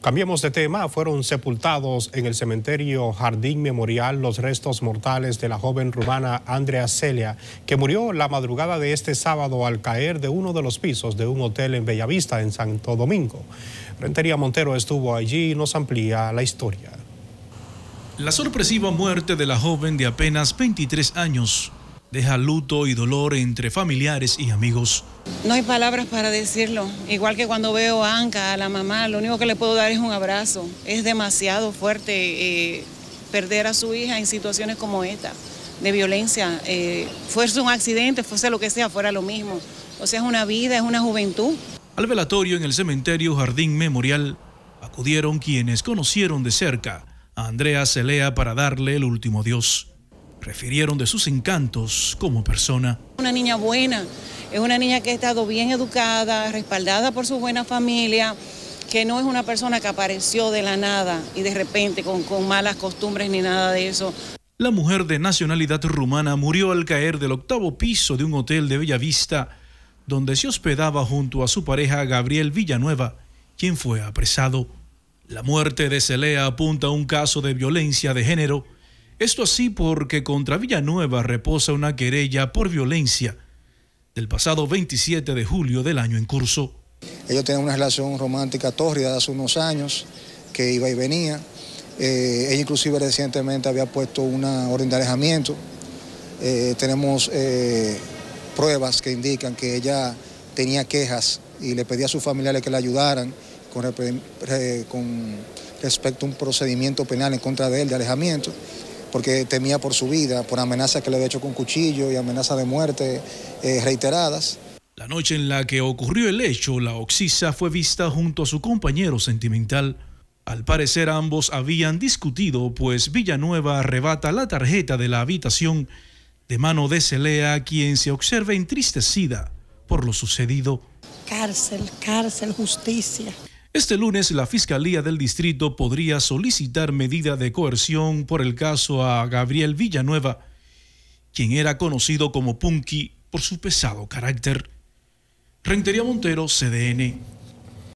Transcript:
Cambiemos de tema. Fueron sepultados en el cementerio Jardín Memorial los restos mortales de la joven rumana Andrea Celia, que murió la madrugada de este sábado al caer de uno de los pisos de un hotel en Bellavista, en Santo Domingo. Rentería Montero estuvo allí y nos amplía la historia. La sorpresiva muerte de la joven de apenas 23 años deja luto y dolor entre familiares y amigos. No hay palabras para decirlo. Igual que cuando veo a Anca, a la mamá, lo único que le puedo dar es un abrazo. Es demasiado fuerte eh, perder a su hija en situaciones como esta, de violencia. Eh, un accidente, fuese lo que sea, fuera lo mismo. O sea, es una vida, es una juventud. Al velatorio en el cementerio Jardín Memorial acudieron quienes conocieron de cerca a Andrea Celea para darle el último adiós refirieron de sus encantos como persona. Una niña buena, es una niña que ha estado bien educada, respaldada por su buena familia, que no es una persona que apareció de la nada y de repente con, malas costumbres ni nada de eso. La mujer de nacionalidad rumana murió al caer del octavo piso de un hotel de Bellavista, donde se hospedaba junto a su pareja Gabriel Villanueva, quien fue apresado. La muerte de Celea apunta a un caso de violencia de género esto así porque contra Villanueva reposa una querella por violencia del pasado 27 de julio del año en curso. Ellos tenían una relación romántica tórrida hace unos años, que iba y venía. Eh, ella inclusive recientemente había puesto una orden de alejamiento. Eh, tenemos eh, pruebas que indican que ella tenía quejas y le pedía a sus familiares que la ayudaran con respecto a un procedimiento penal en contra de él de alejamiento porque temía por su vida, por amenazas que le había hecho con cuchillo y amenazas de muerte eh, reiteradas. La noche en la que ocurrió el hecho, la Oxisa fue vista junto a su compañero sentimental. Al parecer ambos habían discutido, pues Villanueva arrebata la tarjeta de la habitación de mano de Celea, quien se observa entristecida por lo sucedido. Cárcel, cárcel, justicia. Este lunes, la Fiscalía del Distrito podría solicitar medida de coerción por el caso a Gabriel Villanueva, quien era conocido como Punky por su pesado carácter. Rentería Montero, CDN.